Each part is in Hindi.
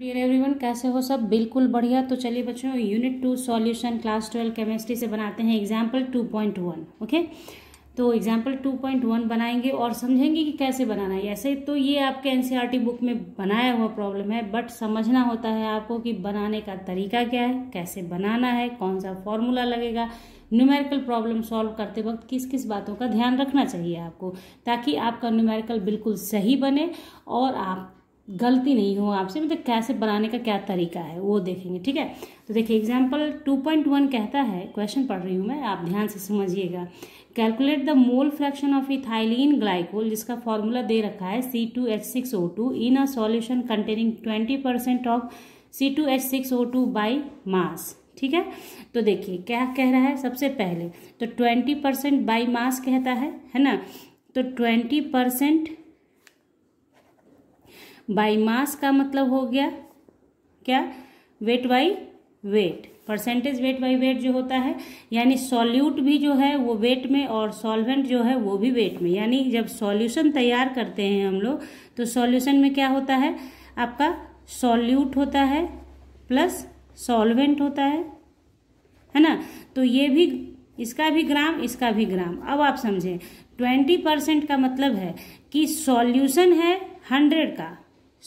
डियर एवरीवन कैसे हो सब बिल्कुल बढ़िया तो चलिए बच्चों unit two solution class twelve chemistry से बनाते हैं example two point one okay तो एग्जाम्पल टू पॉइंट वन बनाएंगे और समझेंगे कि कैसे बनाना है ऐसे तो ये आपके एनसीईआरटी बुक e में बनाया हुआ प्रॉब्लम है बट समझना होता है आपको कि बनाने का तरीका क्या है कैसे बनाना है कौन सा फॉर्मूला लगेगा न्यूमेरिकल प्रॉब्लम सॉल्व करते वक्त किस किस बातों का ध्यान रखना चाहिए आपको ताकि आपका न्यूमेरिकल बिल्कुल सही बने और आप गलती नहीं हो आपसे मतलब कैसे बनाने का क्या तरीका है वो देखेंगे ठीक है तो देखिए एग्जाम्पल टू पॉइंट वन कहता है क्वेश्चन पढ़ रही हूँ मैं आप ध्यान से समझिएगा calculate the mole fraction of ethylene glycol जिसका फॉर्मूला दे रखा है C two H six O two in a solution containing twenty percent of C two H six O two by mass ठीक है तो देखिए क्या कह रहा है सबसे पहले तो ट्वेंटी परसेंट बाई मास कहता है है ना तो ट्वेंटी परसेंट बाई मास का मतलब हो गया क्या weight by weight percentage weight by weight जो होता है यानी सॉल्यूट भी जो है वो वेट में और सॉल्वेंट जो है वो भी वेट में यानी जब सॉल्यूशन तैयार करते हैं हम लोग तो सॉल्यूशन में क्या होता है आपका सॉल्यूट होता है प्लस सॉल्वेंट होता है है ना तो ये भी इसका भी ग्राम इसका भी ग्राम अब आप समझें ट्वेंटी परसेंट का मतलब है कि सॉल्यूशन है हंड्रेड का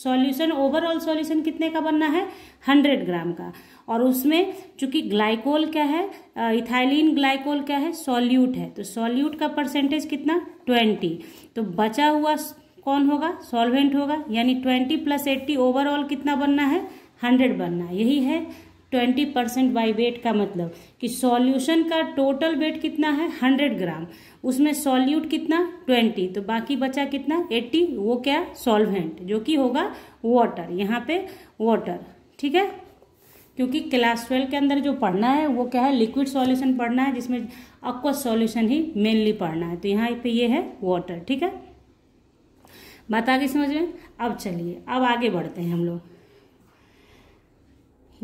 सॉल्यूशन ओवरऑल सॉल्यूशन कितने का बनना है हंड्रेड ग्राम का और उसमें चूंकि ग्लाइकोल क्या है इथाइलिन ग्लाइकोल क्या है सॉल्यूट है तो सॉल्यूट का परसेंटेज कितना ट्वेंटी तो बचा हुआ कौन होगा सॉल्वेंट होगा यानी ट्वेंटी प्लस एट्टी ओवरऑल कितना बनना है हंड्रेड बनना यही है ट्वेंटी परसेंट बाई वेट का मतलब कि सॉल्यूशन का टोटल वेट कितना है हंड्रेड ग्राम उसमें सॉल्यूट कितना ट्वेंटी तो बाकी बचा कितना एट्टी वो क्या सॉल्वेंट जो कि होगा वाटर यहाँ पे वाटर ठीक है क्योंकि क्लास ट्वेल्व के अंदर जो पढ़ना है वो क्या है लिक्विड सॉल्यूशन पढ़ना है जिसमें अक्वस सॉल्यूशन ही मेनली पढ़ना है तो यहाँ पे ये है वाटर ठीक है बात आगे समझ में अब चलिए अब आगे बढ़ते हैं हम लोग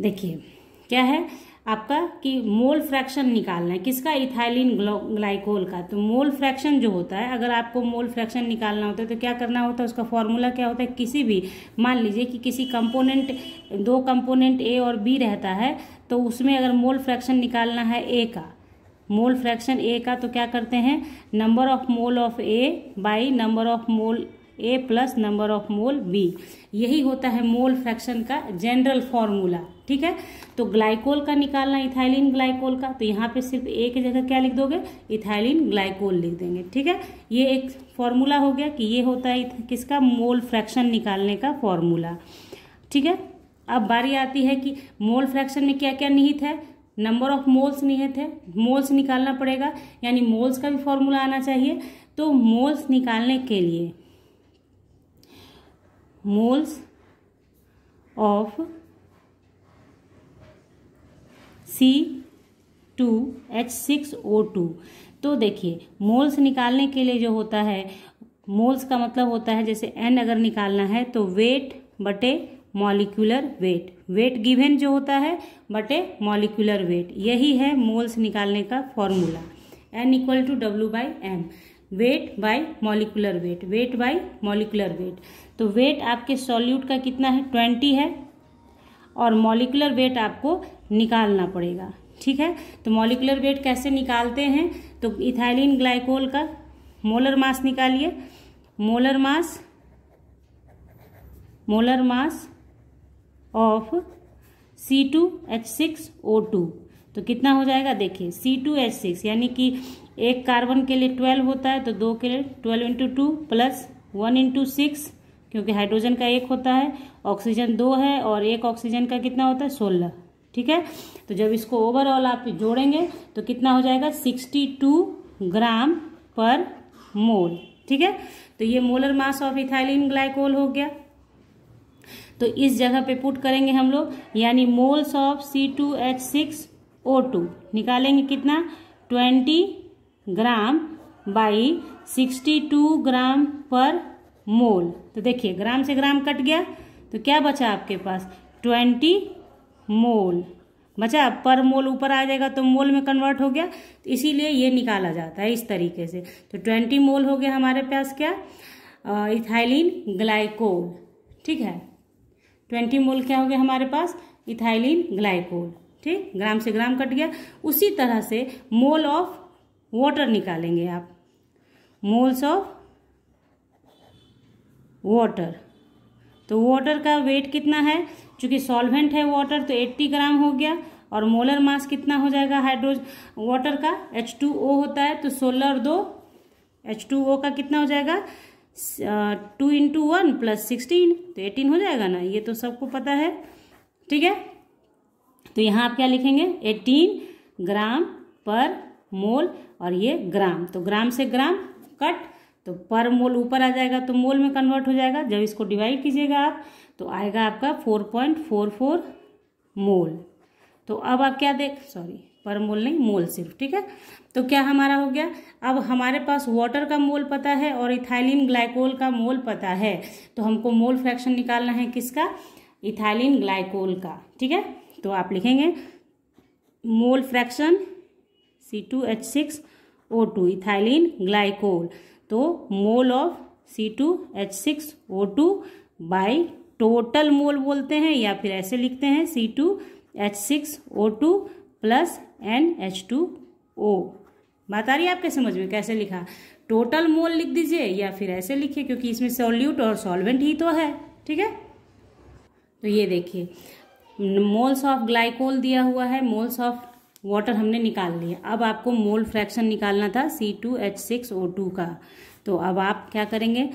देखिए क्या है आपका कि मोल फ्रैक्शन निकालना है किसका इथाइलिन ग्लाइकोल का तो मोल फ्रैक्शन जो होता है अगर आपको मोल फ्रैक्शन निकालना होता है तो क्या करना होता है उसका फॉर्मूला क्या होता है किसी भी मान लीजिए कि किसी कंपोनेंट दो कंपोनेंट ए और बी रहता है तो उसमें अगर मोल फ्रैक्शन निकालना है ए का मोल फ्रैक्शन ए का तो क्या करते हैं number of mole of A by number of mole A plus number of mole B यही होता है मोल फ्रैक्शन का जनरल फॉर्मूला ठीक है तो ग्लाइकोल का निकालना इथाइलिन ग्लाइकोल का तो यहाँ पे सिर्फ एक जगह क्या लिख दोगे इथाइलिन ग्लाइकोल लिख देंगे ठीक है ये एक फॉर्मूला हो गया कि ये होता है किसका मोल फ्रैक्शन निकालने का फॉर्मूला ठीक है अब बारी आती है कि मोल फ्रैक्शन में क्या क्या निहित है नंबर ऑफ मोल्स निहित है मोल्स निकालना पड़ेगा यानी मोल्स का भी फॉर्मूला आना चाहिए तो मोल्स निकालने के लिए moles of C two H six O two तो देखिए मोल्स निकालने के लिए जो होता है मोल्स का मतलब होता है जैसे एन अगर निकालना है तो वेट बटे मॉलिकुलर वेट वेट गिवन जो होता है बटे मॉलिकुलर वेट यही है मोल्स निकालने का formula N equal to W by M weight by molecular weight weight by molecular weight तो वेट आपके सॉल्यूट का कितना है ट्वेंटी है और मॉलिकुलर वेट आपको निकालना पड़ेगा ठीक है तो मॉलिकुलर वेट कैसे निकालते हैं तो इथाइलिन ग्लाइकोल का मोलर मास निकालिए molar mass molar mass of C two H six O two तो कितना हो जाएगा देखिए सी टू एच सिक्स यानी कि एक कार्बन के लिए ट्वेल्व होता है तो दो के लिए twelve into two plus one into six क्योंकि हाइड्रोजन का एक होता है ऑक्सीजन दो है और एक ऑक्सीजन का कितना होता है सोलह ठीक है तो जब इसको ओवरऑल आप जोड़ेंगे तो कितना हो जाएगा सिक्सटी टू ग्राम पर मोल ठीक है तो ये molar mass of ethylene glycol हो गया तो इस जगह पे पुट करेंगे हम लोग यानी moles of C two H six O two निकालेंगे कितना twenty gram by sixty two gram per mole तो देखिए ग्राम से ग्राम कट गया तो क्या बचा आपके पास ट्वेंटी मोल बचा पर मोल ऊपर आ जाएगा तो मोल में कन्वर्ट हो गया तो इसीलिए ये निकाला जाता है इस तरीके से तो ट्वेंटी मोल हो गया हमारे पास क्या इथाइलिन ग्लाइकोल ठीक है ट्वेंटी मोल क्या हो गया हमारे पास इथाइलिन ग्लाइकोल ठीक ग्राम से ग्राम कट गया उसी तरह से मोल ऑफ वाटर निकालेंगे आप मोल्स ऑफ वाटर तो वाटर का वेट कितना है चूँकि सॉल्वेंट है वाटर तो 80 ग्राम हो गया और मोलर मास कितना हो जाएगा हाइड्रोज वाटर का H2O होता है तो सोलर दो H2O का कितना हो जाएगा two into one plus sixteen तो एटीन हो जाएगा ना ये तो सबको पता है ठीक है तो यहाँ आप क्या लिखेंगे एटीन ग्राम पर मोल और ये ग्राम तो ग्राम से ग्राम कट तो पर मोल ऊपर आ जाएगा तो मोल में कन्वर्ट हो जाएगा जब इसको डिवाइड कीजिएगा आप तो आएगा आपका four point four four mole तो अब आप क्या देख सॉरी पर मोल नहीं मोल सिर्फ ठीक है तो क्या हमारा हो गया अब हमारे पास वाटर का मोल पता है और इथाइलिन ग्लाइकोल का मोल पता है तो हमको मोल फ्रैक्शन निकालना है किसका इथाइलिन ग्लाइकोल का ठीक है तो आप लिखेंगे mole fraction C two H six O two ethylene glycol तो mole of C two H six O two by total mole बोलते हैं या फिर ऐसे लिखते हैं C two H six O two plus N H two O बात आ रही है आपके समझ में कैसे लिखा टोटल मोल लिख दीजिए या फिर ऐसे लिखिए क्योंकि इसमें सॉल्यूट और सॉल्वेंट ही तो है ठीक है तो ये देखिए मोल्स ऑफ ग्लाइकोल दिया हुआ है मोल्स ऑफ वाटर हमने निकाल लिया अब आपको मोल फ्रैक्शन निकालना था C two H six O two का तो अब आप क्या करेंगे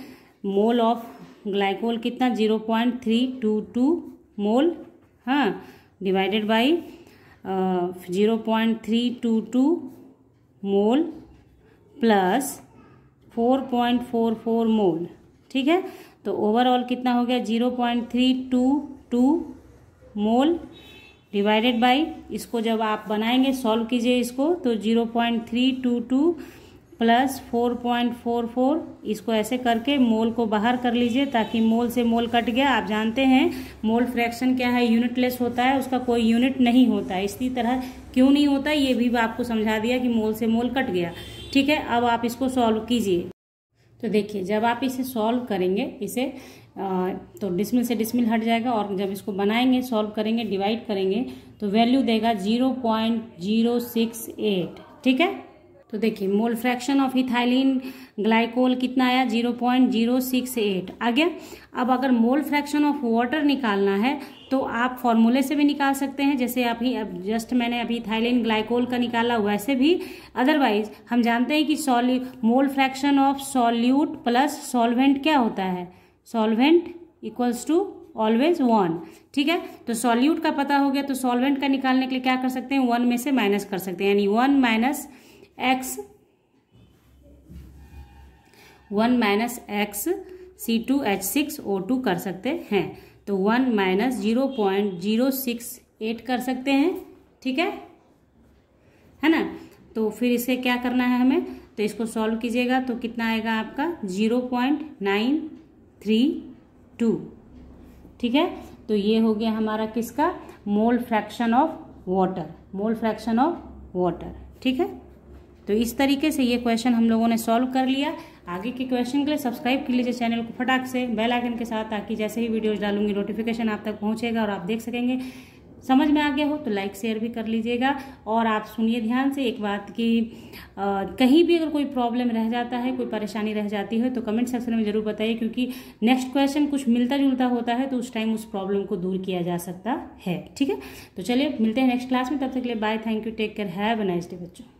मोल ऑफ ग्लाइकोल कितना zero point three two two mole हाँ divided by zero point three two two mole plus four point four four mole ठीक है तो ओवरऑल कितना हो गया zero point three two two mole divided by इसको जब आप बनाएंगे सॉल्व कीजिए इसको तो zero point three two two plus four point four four इसको ऐसे करके मोल को बाहर कर लीजिए ताकि मोल से मोल कट गया आप जानते हैं मोल फ्रैक्शन क्या है यूनिटलेस होता है उसका कोई यूनिट नहीं होता है इसी तरह क्यों नहीं होता ये भी आपको समझा दिया कि मोल से मोल कट गया ठीक है अब आप इसको सॉल्व कीजिए तो देखिए जब आप इसे सॉल्व करेंगे इसे आ, तो डिसमिल से डिसमिल हट जाएगा और जब इसको बनाएंगे सॉल्व करेंगे डिवाइड करेंगे तो वैल्यू देगा zero point zero six eight ठीक है तो देखिए mole fraction of ethylene glycol कितना आया zero point zero six eight आ गया अब अगर मोल फ्रैक्शन ऑफ वाटर निकालना है तो आप फॉर्मूले से भी निकाल सकते हैं जैसे अभी अब जस्ट मैंने अभी थाइलिन ग्लाइकोल का निकाला वैसे भी अदरवाइज हम जानते हैं कि सॉल्यू mole fraction of solute plus solvent क्या होता है solvent equals to always one ठीक है तो सॉल्यूट का पता हो गया तो सॉल्वेंट का निकालने के लिए क्या कर सकते हैं वन में से माइनस कर सकते हैं यानी one minus X one minus X C two H six O two कर सकते हैं तो one minus zero point zero six eight कर सकते हैं ठीक है है ना तो फिर इसे क्या करना है हमें तो इसको सॉल्व कीजिएगा तो कितना आएगा आपका zero point nine three two ठीक है तो ये हो गया हमारा किसका mole fraction of water mole fraction of water ठीक है तो इस तरीके से ये क्वेश्चन हम लोगों ने सॉल्व कर लिया आगे के क्वेश्चन के लिए सब्सक्राइब कर लीजिए चैनल को फटाक से बेल आइकन के साथ ताकि जैसे ही वीडियोज डालूंगी नोटिफिकेशन आप तक पहुंचेगा और आप देख सकेंगे समझ में आ गया हो तो लाइक शेयर भी कर लीजिएगा और आप सुनिए ध्यान से एक बात कि कहीं भी अगर कोई प्रॉब्लम रह जाता है कोई परेशानी रह जाती है तो कमेंट सेक्शन में ज़रूर बताइए क्योंकि नेक्स्ट क्वेश्चन कुछ मिलता जुलता होता है तो उस टाइम उस प्रॉब्लम को दूर किया जा सकता है ठीक है तो चलिए मिलते हैं नेक्स्ट क्लास में तब तक के लिए bye thank you take care have a nice day बच्चों